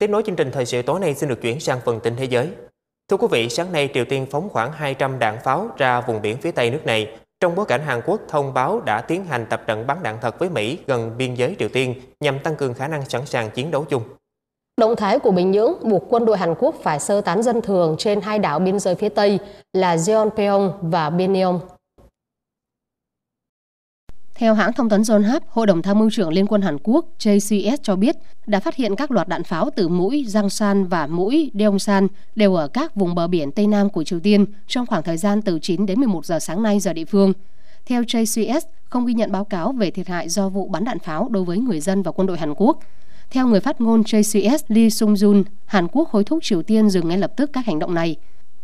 Tiếp nối chương trình thời sự tối nay xin được chuyển sang phần tin thế giới. Thưa quý vị, sáng nay Triều Tiên phóng khoảng 200 đạn pháo ra vùng biển phía Tây nước này, trong bối cảnh Hàn Quốc thông báo đã tiến hành tập trận bắn đạn thật với Mỹ gần biên giới Triều Tiên nhằm tăng cường khả năng sẵn sàng chiến đấu chung. Động thái của Bình Nhưỡng buộc quân đội Hàn Quốc phải sơ tán dân thường trên hai đảo biên giới phía Tây là Jeonpyeong và Binyong. Theo hãng thông tấn John Hap, Hội đồng Tham mưu trưởng Liên quân Hàn Quốc JCS cho biết đã phát hiện các loạt đạn pháo từ mũi Jangsan và mũi Deongsan đều ở các vùng bờ biển Tây Nam của Triều Tiên trong khoảng thời gian từ 9 đến 11 giờ sáng nay giờ địa phương. Theo JCS, không ghi nhận báo cáo về thiệt hại do vụ bắn đạn pháo đối với người dân và quân đội Hàn Quốc. Theo người phát ngôn JCS Lee Sung-jun, Hàn Quốc hối thúc Triều Tiên dừng ngay lập tức các hành động này.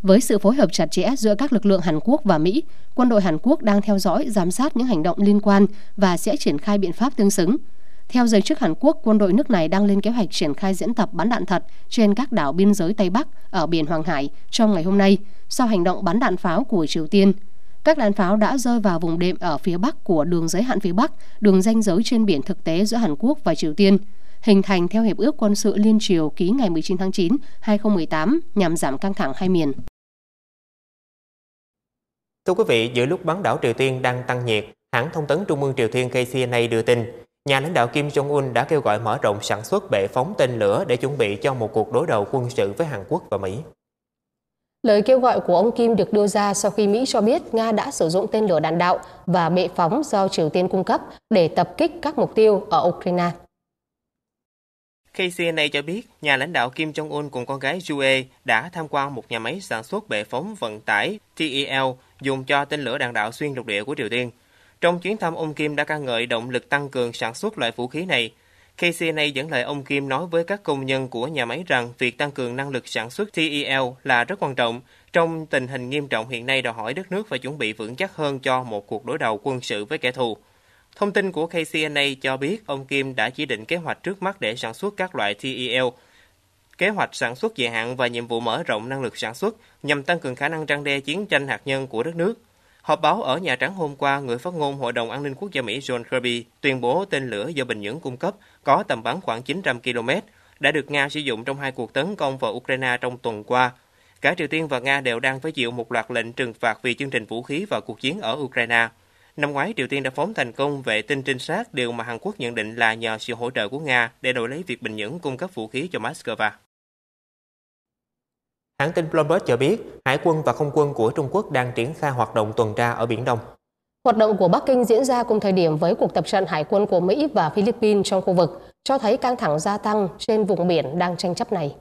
Với sự phối hợp chặt chẽ giữa các lực lượng Hàn Quốc và Mỹ, quân đội Hàn Quốc đang theo dõi, giám sát những hành động liên quan và sẽ triển khai biện pháp tương xứng. Theo giới chức Hàn Quốc, quân đội nước này đang lên kế hoạch triển khai diễn tập bắn đạn thật trên các đảo biên giới Tây Bắc ở biển Hoàng Hải trong ngày hôm nay sau hành động bắn đạn pháo của Triều Tiên. Các đạn pháo đã rơi vào vùng đệm ở phía Bắc của đường giới hạn phía Bắc, đường ranh giới trên biển thực tế giữa Hàn Quốc và Triều Tiên hình thành theo Hiệp ước quân sự Liên Triều ký ngày 19 tháng 9, 2018 nhằm giảm căng thẳng hai miền. Thưa quý vị, giữa lúc bán đảo Triều Tiên đang tăng nhiệt, hãng thông tấn Trung ương Triều Tiên KCNA đưa tin, nhà lãnh đạo Kim Jong-un đã kêu gọi mở rộng sản xuất bệ phóng tên lửa để chuẩn bị cho một cuộc đối đầu quân sự với Hàn Quốc và Mỹ. Lời kêu gọi của ông Kim được đưa ra sau khi Mỹ cho biết Nga đã sử dụng tên lửa đạn đạo và bệ phóng do Triều Tiên cung cấp để tập kích các mục tiêu ở Ukraine. KCNA cho biết, nhà lãnh đạo Kim Jong-un cùng con gái Jue đã tham quan một nhà máy sản xuất bệ phóng vận tải TEL dùng cho tên lửa đạn đạo xuyên lục địa của Triều Tiên. Trong chuyến thăm, ông Kim đã ca ngợi động lực tăng cường sản xuất loại vũ khí này. KCNA dẫn lời ông Kim nói với các công nhân của nhà máy rằng việc tăng cường năng lực sản xuất TEL là rất quan trọng trong tình hình nghiêm trọng hiện nay đòi hỏi đất nước phải chuẩn bị vững chắc hơn cho một cuộc đối đầu quân sự với kẻ thù. Thông tin của KCNA cho biết ông Kim đã chỉ định kế hoạch trước mắt để sản xuất các loại TEL, kế hoạch sản xuất dài hạn và nhiệm vụ mở rộng năng lực sản xuất nhằm tăng cường khả năng răng đe chiến tranh hạt nhân của đất nước. Họp báo ở Nhà Trắng hôm qua, người phát ngôn Hội đồng An ninh Quốc gia Mỹ John Kirby tuyên bố tên lửa do Bình Nhưỡng cung cấp có tầm bắn khoảng 900 km đã được Nga sử dụng trong hai cuộc tấn công vào Ukraine trong tuần qua. Cả Triều Tiên và Nga đều đang phải chịu một loạt lệnh trừng phạt vì chương trình vũ khí và cuộc chiến ở Ukraine. Năm ngoái, Triều Tiên đã phóng thành công vệ tinh trinh sát, điều mà Hàn Quốc nhận định là nhờ sự hỗ trợ của Nga để đổi lấy việc Bình Nhưỡng cung cấp vũ khí cho Moscow. Hãng tin Bloomberg cho biết, Hải quân và Không quân của Trung Quốc đang triển khai hoạt động tuần tra ở Biển Đông. Hoạt động của Bắc Kinh diễn ra cùng thời điểm với cuộc tập trận hải quân của Mỹ và Philippines trong khu vực, cho thấy căng thẳng gia tăng trên vùng biển đang tranh chấp này.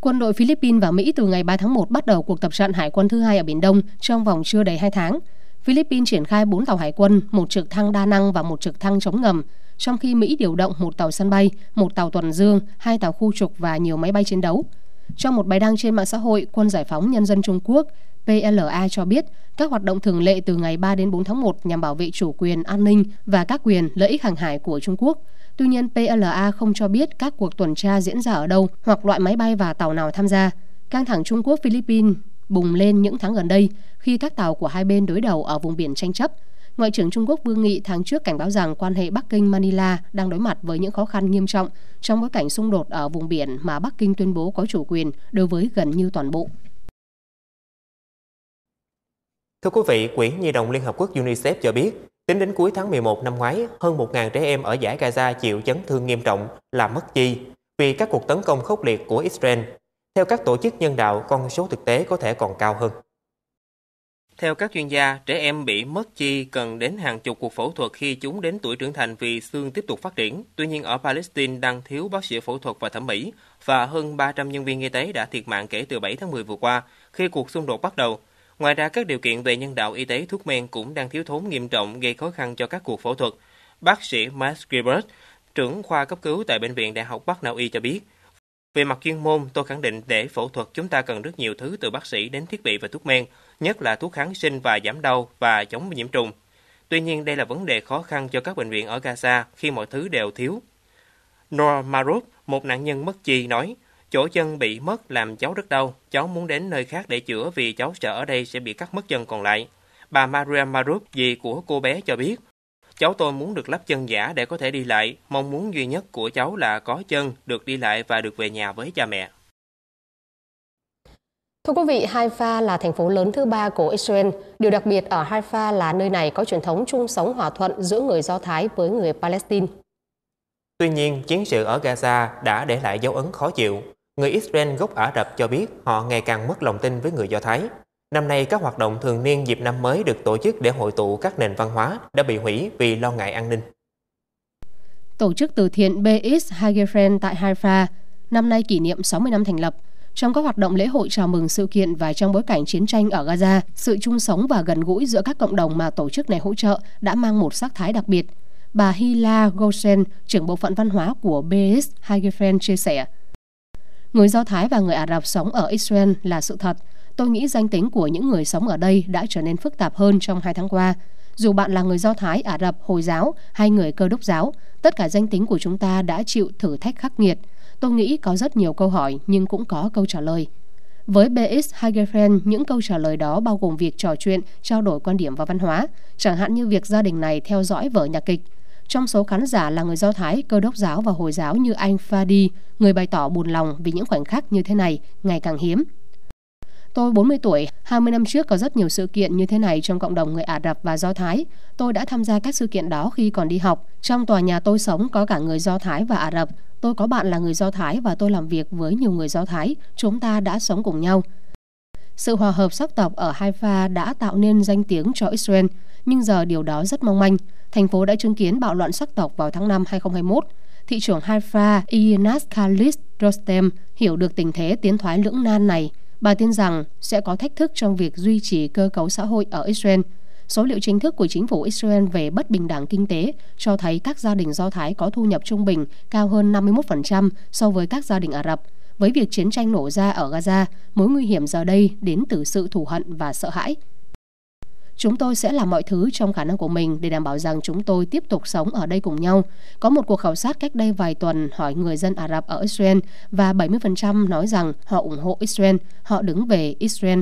Quân đội Philippines và Mỹ từ ngày 3 tháng 1 bắt đầu cuộc tập trận hải quân thứ hai ở Biển Đông trong vòng chưa đầy 2 tháng. Philippines triển khai 4 tàu hải quân, một trực thăng đa năng và một trực thăng chống ngầm, trong khi Mỹ điều động một tàu sân bay, một tàu tuần dương, hai tàu khu trục và nhiều máy bay chiến đấu. Trong một bài đăng trên mạng xã hội, Quân Giải phóng Nhân dân Trung Quốc PLA cho biết các hoạt động thường lệ từ ngày 3 đến 4 tháng 1 nhằm bảo vệ chủ quyền, an ninh và các quyền lợi ích hàng hải của Trung Quốc. Tuy nhiên, PLA không cho biết các cuộc tuần tra diễn ra ở đâu hoặc loại máy bay và tàu nào tham gia. Căng thẳng Trung Quốc-Philippines bùng lên những tháng gần đây khi các tàu của hai bên đối đầu ở vùng biển tranh chấp. Ngoại trưởng Trung Quốc Vương Nghị tháng trước cảnh báo rằng quan hệ Bắc Kinh Manila đang đối mặt với những khó khăn nghiêm trọng trong bối cảnh xung đột ở vùng biển mà Bắc Kinh tuyên bố có chủ quyền đối với gần như toàn bộ. Thưa quý vị, Quỹ Nhi đồng Liên Hợp Quốc UNICEF cho biết, tính đến cuối tháng 11 năm ngoái, hơn 1.000 trẻ em ở giải Gaza chịu chấn thương nghiêm trọng, làm mất chi vì các cuộc tấn công khốc liệt của Israel theo các tổ chức nhân đạo, con số thực tế có thể còn cao hơn. Theo các chuyên gia, trẻ em bị mất chi cần đến hàng chục cuộc phẫu thuật khi chúng đến tuổi trưởng thành vì xương tiếp tục phát triển. Tuy nhiên ở Palestine đang thiếu bác sĩ phẫu thuật và thẩm mỹ và hơn 300 nhân viên y tế đã thiệt mạng kể từ 7 tháng 10 vừa qua khi cuộc xung đột bắt đầu. Ngoài ra, các điều kiện về nhân đạo y tế thuốc men cũng đang thiếu thốn nghiêm trọng gây khó khăn cho các cuộc phẫu thuật. Bác sĩ Max Gilbert, trưởng khoa cấp cứu tại Bệnh viện Đại học Bắc Na Uy cho biết, về mặt chuyên môn, tôi khẳng định để phẫu thuật chúng ta cần rất nhiều thứ từ bác sĩ đến thiết bị và thuốc men, nhất là thuốc kháng sinh và giảm đau và chống nhiễm trùng. Tuy nhiên, đây là vấn đề khó khăn cho các bệnh viện ở Gaza khi mọi thứ đều thiếu. Nor Maruf, một nạn nhân mất chi, nói, chỗ chân bị mất làm cháu rất đau, cháu muốn đến nơi khác để chữa vì cháu sợ ở đây sẽ bị cắt mất chân còn lại. Bà Maria Maruf, dì của cô bé cho biết, Cháu tôi muốn được lắp chân giả để có thể đi lại. Mong muốn duy nhất của cháu là có chân, được đi lại và được về nhà với cha mẹ. Thưa quý vị, Haifa là thành phố lớn thứ ba của Israel. Điều đặc biệt ở Haifa là nơi này có truyền thống chung sống hòa thuận giữa người Do Thái với người Palestine. Tuy nhiên, chiến sự ở Gaza đã để lại dấu ấn khó chịu. Người Israel gốc Ả Rập cho biết họ ngày càng mất lòng tin với người Do Thái. Năm nay, các hoạt động thường niên dịp năm mới được tổ chức để hội tụ các nền văn hóa đã bị hủy vì lo ngại an ninh. Tổ chức từ thiện BX Hagerfriend tại Haifa năm nay kỷ niệm 60 năm thành lập. Trong các hoạt động lễ hội chào mừng sự kiện và trong bối cảnh chiến tranh ở Gaza, sự chung sống và gần gũi giữa các cộng đồng mà tổ chức này hỗ trợ đã mang một sắc thái đặc biệt. Bà Hila Gosen, trưởng bộ phận văn hóa của BX Hagefen chia sẻ. Người Do Thái và người Ả Rập sống ở Israel là sự thật, tôi nghĩ danh tính của những người sống ở đây đã trở nên phức tạp hơn trong hai tháng qua. Dù bạn là người Do Thái, Ả Rập, Hồi giáo hay người cơ đốc giáo, tất cả danh tính của chúng ta đã chịu thử thách khắc nghiệt. Tôi nghĩ có rất nhiều câu hỏi nhưng cũng có câu trả lời. Với BX Hagerfeld, những câu trả lời đó bao gồm việc trò chuyện, trao đổi quan điểm và văn hóa, chẳng hạn như việc gia đình này theo dõi vở nhạc kịch. Trong số khán giả là người Do Thái, cơ đốc giáo và Hồi giáo như anh Fadi, người bày tỏ buồn lòng vì những khoảnh khắc như thế này ngày càng hiếm. Tôi 40 tuổi, 20 năm trước có rất nhiều sự kiện như thế này trong cộng đồng người Ả Rập và Do Thái. Tôi đã tham gia các sự kiện đó khi còn đi học. Trong tòa nhà tôi sống có cả người Do Thái và Ả Rập. Tôi có bạn là người Do Thái và tôi làm việc với nhiều người Do Thái. Chúng ta đã sống cùng nhau. Sự hòa hợp sắc tộc ở Haifa đã tạo nên danh tiếng cho Israel, nhưng giờ điều đó rất mong manh. Thành phố đã chứng kiến bạo loạn sắc tộc vào tháng 5 2021. Thị trưởng Haifa Ionas Khalis Rostem hiểu được tình thế tiến thoái lưỡng nan này Bà tin rằng sẽ có thách thức trong việc duy trì cơ cấu xã hội ở Israel. Số liệu chính thức của chính phủ Israel về bất bình đẳng kinh tế cho thấy các gia đình Do Thái có thu nhập trung bình cao hơn 51% so với các gia đình Ả Rập. Với việc chiến tranh nổ ra ở Gaza, mối nguy hiểm giờ đây đến từ sự thù hận và sợ hãi. Chúng tôi sẽ làm mọi thứ trong khả năng của mình để đảm bảo rằng chúng tôi tiếp tục sống ở đây cùng nhau. Có một cuộc khảo sát cách đây vài tuần hỏi người dân Ả Rập ở Israel và 70% nói rằng họ ủng hộ Israel, họ đứng về Israel.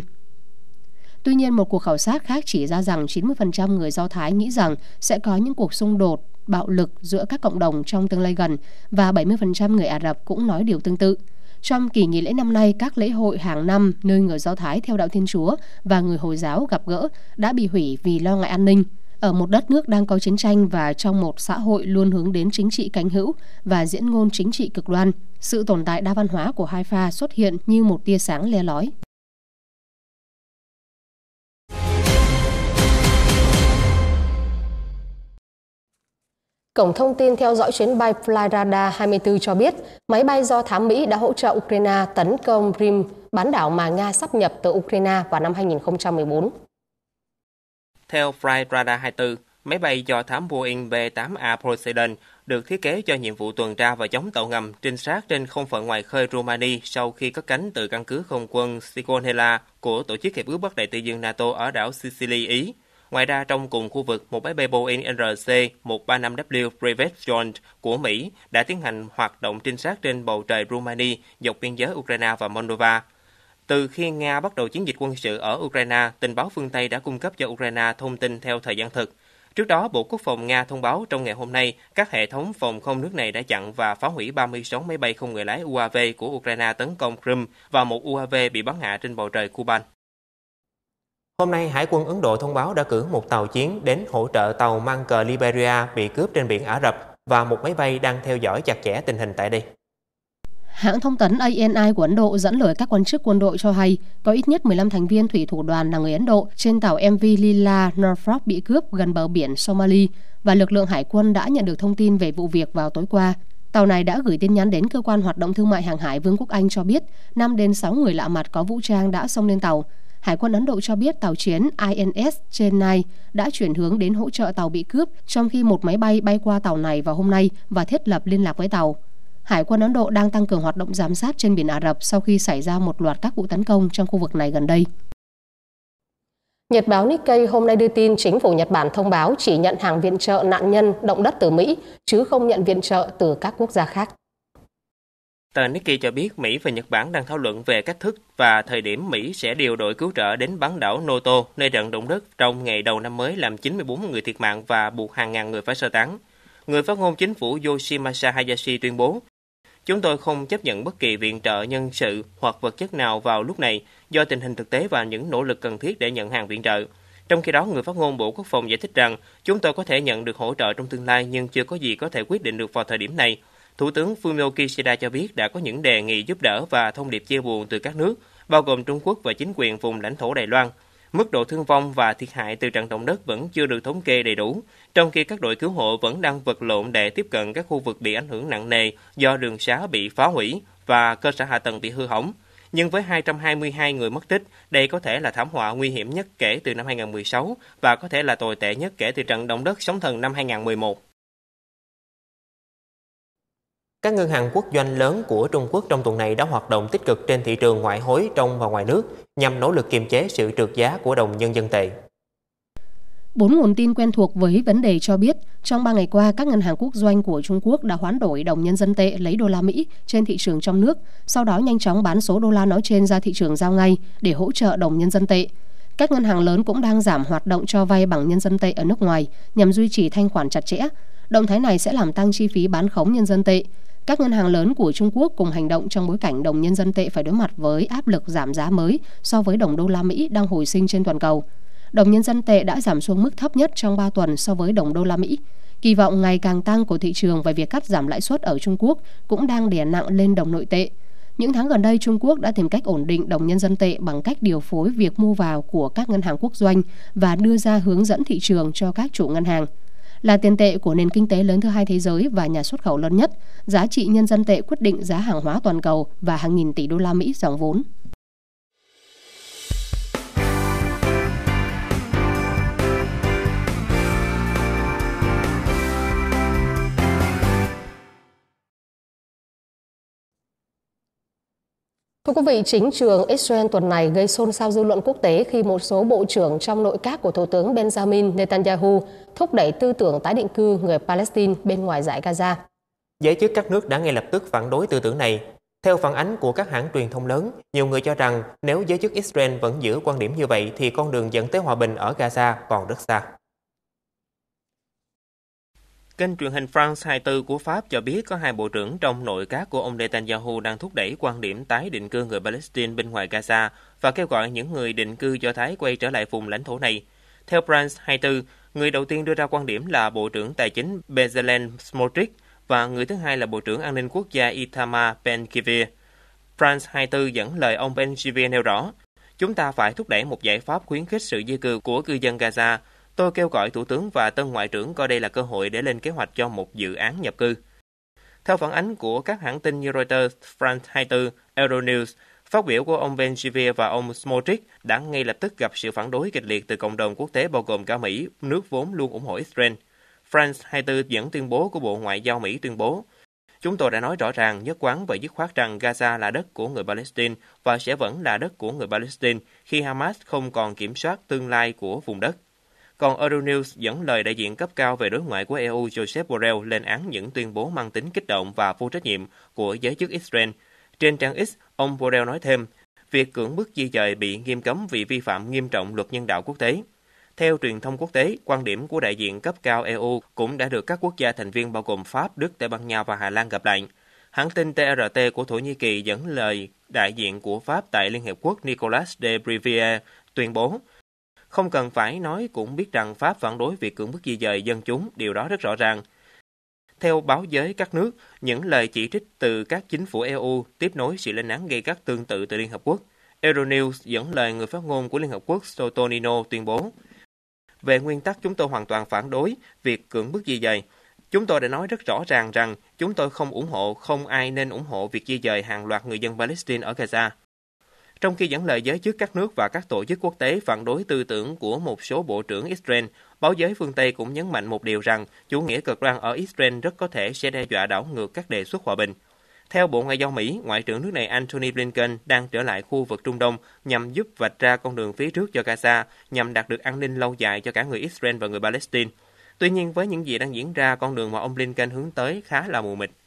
Tuy nhiên, một cuộc khảo sát khác chỉ ra rằng 90% người Do Thái nghĩ rằng sẽ có những cuộc xung đột, bạo lực giữa các cộng đồng trong tương lai gần và 70% người Ả Rập cũng nói điều tương tự. Trong kỳ nghỉ lễ năm nay, các lễ hội hàng năm nơi người Do Thái theo đạo Thiên Chúa và người Hồi giáo gặp gỡ đã bị hủy vì lo ngại an ninh. Ở một đất nước đang có chiến tranh và trong một xã hội luôn hướng đến chính trị cánh hữu và diễn ngôn chính trị cực đoan, sự tồn tại đa văn hóa của Haifa xuất hiện như một tia sáng le lói. Cổng thông tin theo dõi chuyến bay Flyradar 24 cho biết, máy bay do thám Mỹ đã hỗ trợ Ukraine tấn công Crimea, bán đảo mà Nga sắp nhập từ Ukraine vào năm 2014. Theo Flyradar 24, máy bay do thám Boeing B-8A Poseidon được thiết kế cho nhiệm vụ tuần tra và chống tàu ngầm trinh sát trên không phận ngoài khơi Romania sau khi cất cánh từ căn cứ không quân Sigonella của Tổ chức Hiệp ước Bắc Đại Tây Dương NATO ở đảo Sicily, Ý. Ngoài ra, trong cùng khu vực, một máy bay Boeing NRC-135W Private Joint của Mỹ đã tiến hành hoạt động trinh sát trên bầu trời Rumani dọc biên giới Ukraine và Moldova. Từ khi Nga bắt đầu chiến dịch quân sự ở Ukraine, tình báo phương Tây đã cung cấp cho Ukraine thông tin theo thời gian thực. Trước đó, Bộ Quốc phòng Nga thông báo trong ngày hôm nay, các hệ thống phòng không nước này đã chặn và phá hủy 36 máy bay không người lái UAV của Ukraine tấn công Crimea và một UAV bị bắn hạ trên bầu trời Cuban. Hôm nay, Hải quân Ấn Độ thông báo đã cử một tàu chiến đến hỗ trợ tàu mang cờ Liberia bị cướp trên biển Ả Rập và một máy bay đang theo dõi chặt chẽ tình hình tại đây. Hãng thông tấn ANI của Ấn Độ dẫn lời các quan chức quân đội cho hay có ít nhất 15 thành viên thủy thủ đoàn là người Ấn Độ trên tàu MV Lila Norfolk bị cướp gần bờ biển Somali và lực lượng hải quân đã nhận được thông tin về vụ việc vào tối qua. Tàu này đã gửi tin nhắn đến cơ quan hoạt động thương mại hàng hải Vương quốc Anh cho biết 5 đến 6 người lạ mặt có vũ trang đã xông lên tàu. Hải quân Ấn Độ cho biết tàu chiến INS Chennai đã chuyển hướng đến hỗ trợ tàu bị cướp, trong khi một máy bay bay qua tàu này vào hôm nay và thiết lập liên lạc với tàu. Hải quân Ấn Độ đang tăng cường hoạt động giám sát trên biển Ả Rập sau khi xảy ra một loạt các vụ tấn công trong khu vực này gần đây. Nhật báo Nikkei hôm nay đưa tin chính phủ Nhật Bản thông báo chỉ nhận hàng viện trợ nạn nhân động đất từ Mỹ, chứ không nhận viện trợ từ các quốc gia khác. Tờ Nikkei cho biết Mỹ và Nhật Bản đang thảo luận về cách thức và thời điểm Mỹ sẽ điều đội cứu trợ đến bán đảo Noto, nơi trận động đất trong ngày đầu năm mới làm 94 người thiệt mạng và buộc hàng ngàn người phải sơ tán. Người phát ngôn chính phủ Yoshimasa Hayashi tuyên bố, Chúng tôi không chấp nhận bất kỳ viện trợ nhân sự hoặc vật chất nào vào lúc này do tình hình thực tế và những nỗ lực cần thiết để nhận hàng viện trợ. Trong khi đó, người phát ngôn Bộ Quốc phòng giải thích rằng chúng tôi có thể nhận được hỗ trợ trong tương lai nhưng chưa có gì có thể quyết định được vào thời điểm này Thủ tướng Fumio Kishida cho biết đã có những đề nghị giúp đỡ và thông điệp chia buồn từ các nước, bao gồm Trung Quốc và chính quyền vùng lãnh thổ Đài Loan. Mức độ thương vong và thiệt hại từ trận động đất vẫn chưa được thống kê đầy đủ, trong khi các đội cứu hộ vẫn đang vật lộn để tiếp cận các khu vực bị ảnh hưởng nặng nề do đường xá bị phá hủy và cơ sở hạ tầng bị hư hỏng. Nhưng với 222 người mất tích, đây có thể là thảm họa nguy hiểm nhất kể từ năm 2016 và có thể là tồi tệ nhất kể từ trận động đất sóng thần năm 2011. Các ngân hàng quốc doanh lớn của Trung Quốc trong tuần này đã hoạt động tích cực trên thị trường ngoại hối trong và ngoài nước nhằm nỗ lực kiềm chế sự trượt giá của đồng nhân dân tệ. Bốn nguồn tin quen thuộc với vấn đề cho biết, trong 3 ngày qua, các ngân hàng quốc doanh của Trung Quốc đã hoán đổi đồng nhân dân tệ lấy đô la Mỹ trên thị trường trong nước, sau đó nhanh chóng bán số đô la nói trên ra thị trường giao ngay để hỗ trợ đồng nhân dân tệ. Các ngân hàng lớn cũng đang giảm hoạt động cho vay bằng nhân dân tệ ở nước ngoài nhằm duy trì thanh khoản chặt chẽ. Động thái này sẽ làm tăng chi phí bán khống nhân dân tệ, các ngân hàng lớn của Trung Quốc cùng hành động trong bối cảnh đồng nhân dân tệ phải đối mặt với áp lực giảm giá mới so với đồng đô la Mỹ đang hồi sinh trên toàn cầu. Đồng nhân dân tệ đã giảm xuống mức thấp nhất trong 3 tuần so với đồng đô la Mỹ. Kỳ vọng ngày càng tăng của thị trường về việc cắt giảm lãi suất ở Trung Quốc cũng đang đè nặng lên đồng nội tệ. Những tháng gần đây, Trung Quốc đã tìm cách ổn định đồng nhân dân tệ bằng cách điều phối việc mua vào của các ngân hàng quốc doanh và đưa ra hướng dẫn thị trường cho các chủ ngân hàng – là tiền tệ của nền kinh tế lớn thứ hai thế giới và nhà xuất khẩu lớn nhất, giá trị nhân dân tệ quyết định giá hàng hóa toàn cầu và hàng nghìn tỷ đô la Mỹ dòng vốn. Thưa quý vị, chính trường Israel tuần này gây xôn xao dư luận quốc tế khi một số bộ trưởng trong nội các của Thủ tướng Benjamin Netanyahu thúc đẩy tư tưởng tái định cư người Palestine bên ngoài giải Gaza. Giới chức các nước đã ngay lập tức phản đối tư tưởng này. Theo phản ánh của các hãng truyền thông lớn, nhiều người cho rằng nếu giới chức Israel vẫn giữ quan điểm như vậy thì con đường dẫn tới hòa bình ở Gaza còn rất xa. Kênh truyền hình France 24 của Pháp cho biết có hai bộ trưởng trong nội các của ông Netanyahu đang thúc đẩy quan điểm tái định cư người Palestine bên ngoài Gaza và kêu gọi những người định cư Do Thái quay trở lại vùng lãnh thổ này. Theo France 24, người đầu tiên đưa ra quan điểm là Bộ trưởng Tài chính Bezalel Smotrich và người thứ hai là Bộ trưởng An ninh Quốc gia Itamar Ben-Gvir. France 24 dẫn lời ông Ben-Gvir nêu rõ, chúng ta phải thúc đẩy một giải pháp khuyến khích sự di cư của cư dân Gaza Tôi kêu gọi Thủ tướng và Tân Ngoại trưởng coi đây là cơ hội để lên kế hoạch cho một dự án nhập cư. Theo phản ánh của các hãng tin như Reuters, France 24, Euronews, Phát biểu của ông Benjivir và ông Smotrich đã ngay lập tức gặp sự phản đối kịch liệt từ cộng đồng quốc tế bao gồm cả Mỹ, nước vốn luôn ủng hộ Israel. France 24 dẫn tuyên bố của Bộ Ngoại giao Mỹ tuyên bố, Chúng tôi đã nói rõ ràng, nhất quán và dứt khoát rằng Gaza là đất của người Palestine và sẽ vẫn là đất của người Palestine khi Hamas không còn kiểm soát tương lai của vùng đất. Còn Euronews dẫn lời đại diện cấp cao về đối ngoại của EU Joseph Borrell lên án những tuyên bố mang tính kích động và vô trách nhiệm của giới chức Israel. Trên trang X, ông Borrell nói thêm, việc cưỡng bức di dời bị nghiêm cấm vì vi phạm nghiêm trọng luật nhân đạo quốc tế. Theo truyền thông quốc tế, quan điểm của đại diện cấp cao EU cũng đã được các quốc gia thành viên bao gồm Pháp, Đức, Tây Ban Nha và Hà Lan gặp lại. Hãng tin TRT của Thổ Nhĩ Kỳ dẫn lời đại diện của Pháp tại Liên Hiệp Quốc Nicolas de Brivier tuyên bố không cần phải nói cũng biết rằng Pháp phản đối việc cưỡng bức di dời dân chúng, điều đó rất rõ ràng. Theo báo giới các nước, những lời chỉ trích từ các chính phủ EU tiếp nối sự lên án gây gắt tương tự từ Liên Hợp Quốc. Euronews dẫn lời người phát ngôn của Liên Hợp Quốc Sotonino tuyên bố, về nguyên tắc chúng tôi hoàn toàn phản đối việc cưỡng bức di dời. Chúng tôi đã nói rất rõ ràng rằng chúng tôi không ủng hộ, không ai nên ủng hộ việc di dời hàng loạt người dân Palestine ở Gaza trong khi dẫn lời giới chức các nước và các tổ chức quốc tế phản đối tư tưởng của một số bộ trưởng Israel, báo giới phương Tây cũng nhấn mạnh một điều rằng chủ nghĩa cực đoan ở Israel rất có thể sẽ đe dọa đảo ngược các đề xuất hòa bình. Theo Bộ Ngoại giao Mỹ, Ngoại trưởng nước này Antony Blinken đang trở lại khu vực Trung Đông nhằm giúp vạch ra con đường phía trước cho Gaza, nhằm đạt được an ninh lâu dài cho cả người Israel và người Palestine. Tuy nhiên, với những gì đang diễn ra, con đường mà ông Blinken hướng tới khá là mù mịt.